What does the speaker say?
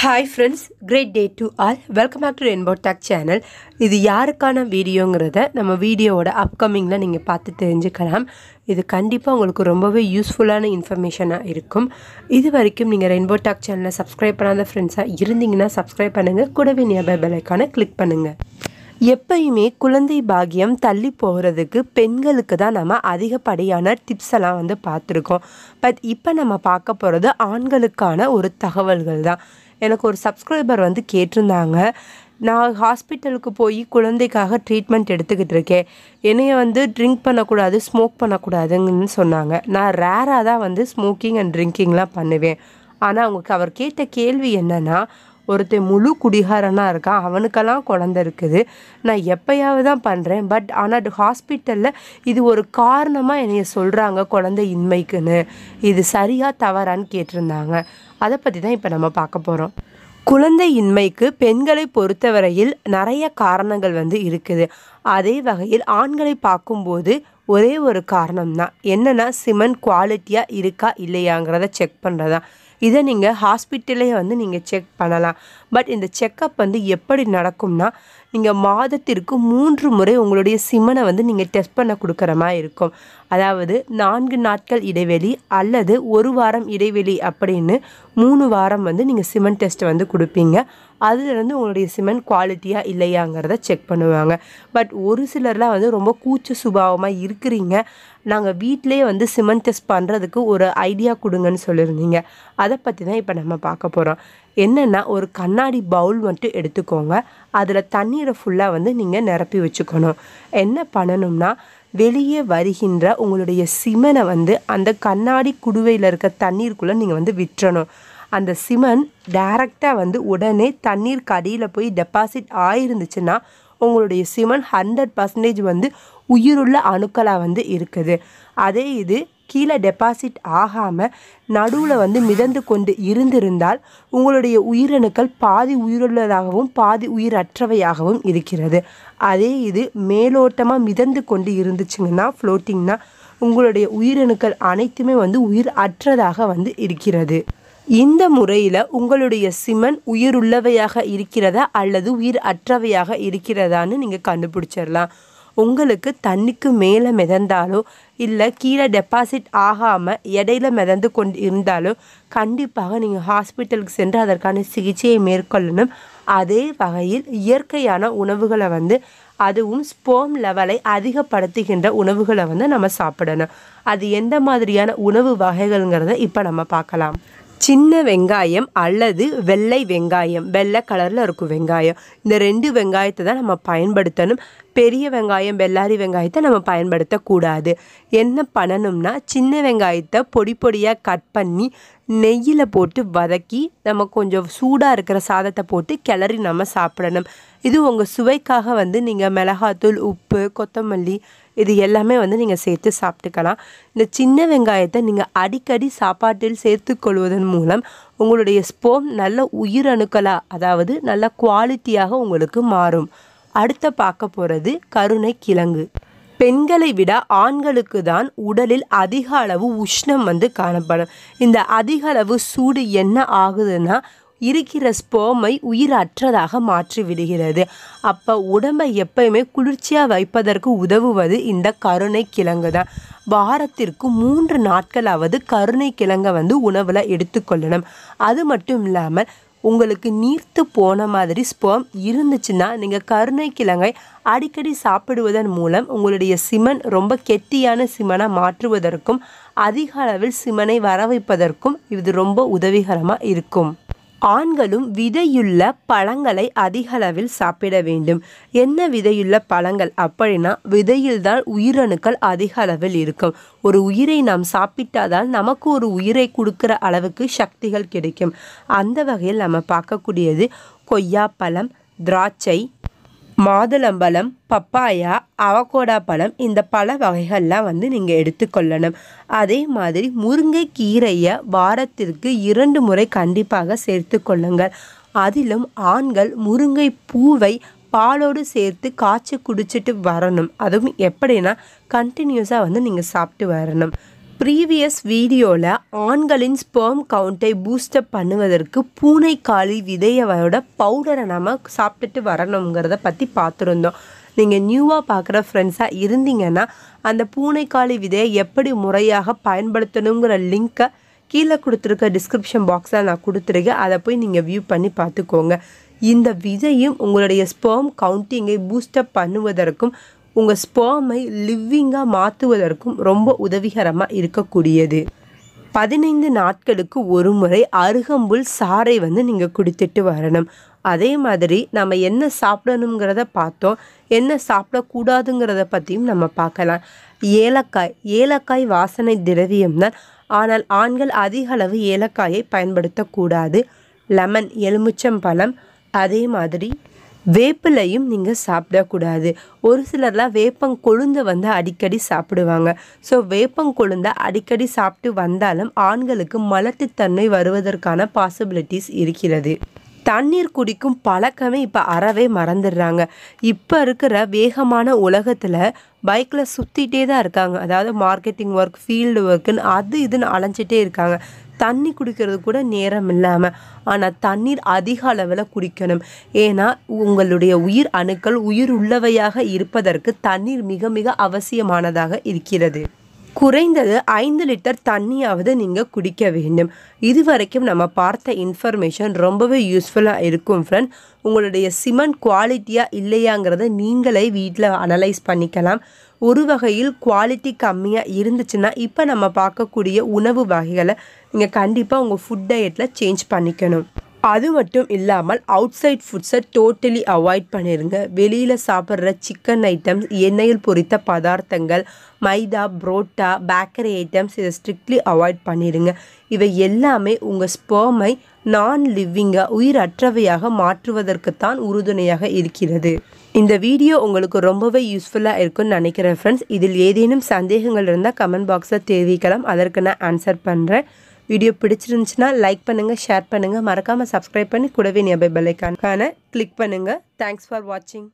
hi friends great day to all welcome back to rainbow channel இது யாருக்கான வீடியோங்கிறத நம்ம வீடியோவோட அப்கமிங்கில் நீங்கள் பார்த்து தெரிஞ்சுக்கலாம் இது கண்டிப்பாக உங்களுக்கு ரொம்பவே யூஸ்ஃபுல்லான இன்ஃபர்மேஷனாக இருக்கும் இது வரைக்கும் நீங்கள் ரெயின்போ டாக் சேனலை சப்ஸ்கிரைப் பண்ணாத ஃப்ரெண்ட்ஸாக இருந்தீங்கன்னா சப்ஸ்கிரைப் பண்ணுங்கள் கூடவே நியபை பெலைக்கான கிளிக் பண்ணுங்கள் எப்பயுமே குழந்தை பாகியம் தள்ளி போகிறதுக்கு பெண்களுக்கு தான் நம்ம அதிகப்படியான டிப்ஸ் எல்லாம் வந்து பார்த்துருக்கோம் பட் இப்போ நம்ம பார்க்க போகிறது ஆண்களுக்கான ஒரு தகவல்கள் தான் எனக்கு ஒரு சப்ஸ்கிரைபர் வந்து கேட்டிருந்தாங்க நான் ஹாஸ்பிட்டலுக்கு போய் குழந்தைக்காக ட்ரீட்மெண்ட் எடுத்துக்கிட்டு இருக்கேன் என்னைய வந்து ட்ரிங்க் பண்ணக்கூடாது ஸ்மோக் பண்ணக்கூடாதுங்கன்னு சொன்னாங்க நான் ரேராக தான் வந்து ஸ்மோக்கிங் அண்ட் ட்ரிங்கிங்லாம் பண்ணுவேன் ஆனால் அவங்களுக்கு அவர் கேட்ட கேள்வி என்னென்னா ஒருத்தன் முழு குடிகாரனாக இருக்கான் அவனுக்கெல்லாம் குழந்த இருக்குது நான் எப்பயாவது தான் பண்ணுறேன் பட் ஆனால் ஹாஸ்பிட்டலில் இது ஒரு காரணமாக என்னைய சொல்கிறாங்க குழந்தை இன்மைக்குன்னு இது சரியாக தவறான்னு கேட்டிருந்தாங்க அதை பற்றி தான் இப்போ நம்ம பார்க்க போகிறோம் குழந்தை இன்மைக்கு பெண்களை பொறுத்தவரையில் நிறைய காரணங்கள் வந்து இருக்குது அதே வகையில் ஆண்களை பார்க்கும்போது ஒரே ஒரு காரணம் தான் என்னென்னா சிமெண்ட் குவாலிட்டியாக இருக்கா இல்லையாங்கிறத செக் பண்ணுறதான் இதை நீங்கள் ஹாஸ்பிட்டலே வந்து நீங்கள் செக் பண்ணலாம் பட் இந்த செக்கப் வந்து எப்படி நடக்கும்னா நீங்கள் மாதத்திற்கு மூன்று முறை உங்களுடைய சிமனை வந்து நீங்கள் டெஸ்ட் பண்ண கொடுக்குற மாதிரி இருக்கும் அதாவது நான்கு நாட்கள் இடைவெளி அல்லது ஒரு வாரம் இடைவெளி அப்படின்னு மூணு வாரம் வந்து நீங்கள் சிமெண்ட் டெஸ்ட்டை வந்து கொடுப்பீங்க அதுலேருந்து உங்களுடைய சிமெண்ட் குவாலிட்டியாக இல்லையாங்கிறத செக் பண்ணுவாங்க பட் ஒரு சிலர்லாம் வந்து ரொம்ப கூச்ச சுபாவமாக இருக்கிறீங்க நாங்கள் வீட்டிலே வந்து சிமெண்ட் டெஸ்ட் பண்ணுறதுக்கு ஒரு ஐடியா கொடுங்கன்னு சொல்லியிருந்தீங்க அதை அதை பற்றி தான் இப்போ நம்ம பார்க்க போகிறோம் என்னென்னா ஒரு கண்ணாடி பவுல் மட்டும் எடுத்துக்கோங்க அதில் தண்ணீரை ஃபுல்லாக வந்து நீங்கள் நிரப்பி வச்சுக்கணும் என்ன பண்ணணும்னா வெளியே வருகின்ற உங்களுடைய சிமனை வந்து அந்த கண்ணாடி குடுவையில் இருக்க தண்ணீருக்குள்ளே நீங்கள் வந்து விற்றணும் அந்த சிமெண்ட் டைரெக்டாக வந்து உடனே தண்ணீர் கடியில் போய் டெபாசிட் ஆயிருந்துச்சுன்னா உங்களுடைய சிமெண்ட் ஹண்ட்ரட் பர்சன்டேஜ் வந்து உயிருள்ள அணுக்களாக வந்து இருக்குது அதே இது கீழே டெபாசிட் ஆகாமல் நடுவில் வந்து மிதந்து கொண்டு இருந்திருந்தால் உங்களுடைய உயிரணுக்கள் பாதி உயிருள்ளதாகவும் பாதி உயிரற்றவையாகவும் இருக்கிறது அதே இது மேலோட்டமாக மிதந்து கொண்டு இருந்துச்சுங்கன்னா ஃப்ளோட்டிங்னா உங்களுடைய உயிரணுக்கள் அனைத்துமே வந்து உயிர் அற்றதாக வந்து இருக்கிறது இந்த முறையில் உங்களுடைய சிமன் உயிருள்ளவையாக இருக்கிறதா அல்லது உயிர் அற்றவையாக இருக்கிறதான்னு நீங்கள் கண்டுபிடிச்சிடலாம் உங்களுக்கு தண்ணிக்கு மேலே மிதந்தாலோ இல்லை கீழே டெபாசிட் ஆகாமல் இடையில மிதந்து கொண்டு இருந்தாலோ கண்டிப்பாக நீங்கள் ஹாஸ்பிட்டலுக்கு சென்று அதற்கான சிகிச்சையை மேற்கொள்ளணும் அதே வகையில் இயற்கையான உணவுகளை வந்து அதுவும் ஸ்போம் லெவலை அதிகப்படுத்துகின்ற உணவுகளை வந்து நம்ம சாப்பிடணும் அது எந்த மாதிரியான உணவு வகைகள்ங்கிறத இப்போ நம்ம பார்க்கலாம் சின்ன வெங்காயம் அல்லது வெள்ளை வெங்காயம் வெள்ளை கலரில் இருக்கும் வெங்காயம் இந்த ரெண்டு வெங்காயத்தை தான் நம்ம பயன்படுத்தணும் பெரிய வெங்காயம் வெள்ளாரி வெங்காயத்தை நம்ம பயன்படுத்தக்கூடாது என்ன பண்ணணும்னா சின்ன வெங்காயத்தை பொடி பொடியாக கட் பண்ணி நெய்யில் போட்டு வதக்கி நம்ம கொஞ்சம் சூடாக இருக்கிற சாதத்தை போட்டு கிளறி நம்ம சாப்பிடணும் இது உங்கள் சுவைக்காக வந்து நீங்கள் மிளகாத்தூள் உப்பு கொத்தமல்லி இது எல்லாமே வந்து நீங்கள் சேர்த்து சாப்பிட்டுக்கலாம் இந்த சின்ன வெங்காயத்தை நீங்கள் அடிக்கடி சாப்பாட்டில் சேர்த்து கொள்வதன் மூலம் உங்களுடைய ஸ்போம் நல்ல உயிரணுக்களாக அதாவது நல்ல குவாலிட்டியாக உங்களுக்கு மாறும் அடுத்த பார்க்க போகிறது கருணை கிழங்கு பெண்களை விட ஆண்களுக்கு தான் உடலில் அதிக அளவு உஷ்ணம் வந்து காணப்படும் இந்த அதிக அளவு சூடு என்ன ஆகுதுன்னா இருக்கிற ஸ்போமை உயிரற்றதாக மாற்றி விடுகிறது அப்போ உடம்பை எப்பயுமே குளிர்ச்சியாக வைப்பதற்கு உதவுவது இந்த கருணை கிழங்கு தான் வாரத்திற்கு மூன்று நாட்களாவது கருணை கிழங்கை வந்து உணவில் எடுத்துக்கொள்ளணும் அது மட்டும் இல்லாமல் உங்களுக்கு நீர்த்து போன மாதிரி ஸ்போம் இருந்துச்சுன்னா நீங்கள் கருணைக்கிழங்கை அடிக்கடி சாப்பிடுவதன் மூலம் உங்களுடைய சிமன் ரொம்ப கெட்டியான சிமனாக மாற்றுவதற்கும் அதிக அளவில் சிமனை வர வைப்பதற்கும் இது ரொம்ப உதவிகரமாக இருக்கும் ஆண்களும் விதையுள்ள பழங்களை அதிகளவில் சாப்பிட வேண்டும் என்ன விதையுள்ள பழங்கள் அப்படின்னா விதையில்தான் உயிரணுக்கள் அதிக அளவில் இருக்கும் ஒரு உயிரை நாம் சாப்பிட்டாதால் நமக்கு ஒரு உயிரை கொடுக்குற அளவுக்கு சக்திகள் கிடைக்கும் அந்த வகையில் நம்ம பார்க்கக்கூடியது கொய்யாப்பழம் திராட்சை மாதுளம்பழம் பப்பாயா அவகோடா பழம் இந்த பழ வகைகள்லாம் வந்து நீங்கள் எடுத்துக்கொள்ளணும் அதே மாதிரி கீரையை வாரத்திற்கு இரண்டு முறை கண்டிப்பாக சேர்த்து கொள்ளுங்கள் அதிலும் ஆண்கள் முருங்கை பூவை பாலோடு சேர்த்து காய்ச்சி குடிச்சிட்டு வரணும் அதுவும் எப்படின்னா கண்டினியூஸாக வந்து நீங்கள் சாப்பிட்டு வரணும் ப்ரீவியஸ் வீடியோவில் ஆண்களின் ஸ்பேம் கவுண்ட்டை பூஸ்டப் பண்ணுவதற்கு பூனை காளி விதையோட பவுடரை நம்ம சாப்பிட்டுட்டு வரணுங்கிறத பற்றி பார்த்துருந்தோம் நீங்கள் நியூவாக பார்க்குற ஃப்ரெண்ட்ஸாக இருந்தீங்கன்னா அந்த பூனைக்காளி விதையை எப்படி முறையாக பயன்படுத்தணுங்கிற லிங்க்கை கீழே கொடுத்துருக்க டிஸ்கிரிப்ஷன் பாக்ஸில் நான் கொடுத்துருக்கேன் அதை போய் நீங்கள் வியூ பண்ணி பார்த்துக்கோங்க இந்த விதையும் உங்களுடைய ஸ்பேம் கவுண்டிங்கை பூஸ்டப் பண்ணுவதற்கும் உங்கள் ஸ்பேமை லிவ்விங்காக மாற்றுவதற்கும் ரொம்ப உதவிகரமாக இருக்கக்கூடியது பதினைந்து நாட்களுக்கு ஒரு முறை அருகம்புல் சாறை வந்து நீங்கள் குடித்துட்டு வரணும் அதே மாதிரி நம்ம என்ன சாப்பிடணுங்கிறத பார்த்தோம் என்ன சாப்பிடக்கூடாதுங்கிறத பற்றியும் நம்ம பார்க்கலாம் ஏலக்காய் ஏலக்காய் வாசனை திரவியம்தான் ஆனால் ஆண்கள் அதிக அளவு ஏலக்காயை பயன்படுத்தக்கூடாது லெமன் எலுமிச்சம்பழம் அதே மாதிரி வேப்பிலையும் நீங்கள் சாப்பிடக்கூடாது ஒரு சிலர்லாம் வேப்பங்கொழுந்தை வந்து அடிக்கடி சாப்பிடுவாங்க ஸோ வேப்பங்கொழுந்தை அடிக்கடி சாப்பிட்டு வந்தாலும் ஆண்களுக்கு மலட்டுத்தன்மை வருவதற்கான பாசிபிலிட்டிஸ் இருக்கிறது தண்ணீர் குடிக்கும் பழக்கமே இப்போ அறவே மறந்துடுறாங்க இப்போ இருக்கிற வேகமான உலகத்தில் பைக்கில் சுற்றிட்டே தான் இருக்காங்க அதாவது மார்க்கெட்டிங் ஒர்க் ஃபீல்டு ஒர்க்குன்னு அது இதுன்னு அலைஞ்சிட்டே இருக்காங்க தண்ணி குடிக்கிறது கூட நேரம் இல்லாமல் ஆனால் தண்ணீர் அதிக அளவில் குடிக்கணும் ஏன்னா உங்களுடைய உயிர் அணுக்கள் உயிர் உள்ளவையாக இருப்பதற்கு தண்ணீர் மிக மிக அவசியமானதாக இருக்கிறது குறைந்தது ஐந்து லிட்டர் தண்ணியாவது நீங்கள் குடிக்க வேண்டும் இது வரைக்கும் நம்ம பார்த்த இன்ஃபர்மேஷன் ரொம்பவே யூஸ்ஃபுல்லாக இருக்கும் ஃப்ரெண்ட் உங்களுடைய சிமெண்ட் குவாலிட்டியாக இல்லையாங்கிறத நீங்களே வீட்டில் அனலைஸ் பண்ணிக்கலாம் ஒரு வகையில் குவாலிட்டி கம்மியாக இருந்துச்சுன்னா இப்போ நம்ம பார்க்கக்கூடிய உணவு வகைகளை நீங்கள் கண்டிப்பாக உங்கள் ஃபுட் டயட்டில் சேஞ்ச் பண்ணிக்கணும் அது மட்டும் இல்லாமல் அவுட் சைட் ஃபுட்ஸை டோட்டலி அவாய்ட் பண்ணிடுங்க வெளியில் சாப்பிட்ற சிக்கன் ஐட்டம்ஸ் எண்ணெயில் பொரித்த பதார்த்தங்கள் மைதா புரோட்டா பேக்கரி ஐட்டம்ஸ் இதை ஸ்ட்ரிக்ட்லி அவாய்ட் பண்ணிடுங்க இவை எல்லாமே உங்கள் ஸ்பேமை நான் லிவ்விங்காக உயிரற்றவையாக மாற்றுவதற்குத்தான் உறுதுணையாக இருக்கிறது இந்த வீடியோ உங்களுக்கு ரொம்பவே யூஸ்ஃபுல்லாக இருக்கும்னு நினைக்கிறேன் ஃப்ரெண்ட்ஸ் இதில் ஏதேனும் சந்தேகங்கள் இருந்தால் கமெண்ட் பாக்ஸை தெரிவிக்கலாம் அதற்கு நான் ஆன்சர் பண்ணுறேன் வீடியோ பிடிச்சிருந்துச்சுன்னா லைக் பண்ணுங்கள் ஷேர் பண்ணுங்கள் மறக்காமல் சப்ஸ்கிரைப் பண்ணி கூடவே நியபை பெல்லைக்கான கிளிக் பண்ணுங்கள் தேங்க்ஸ் ஃபார் வாட்சிங்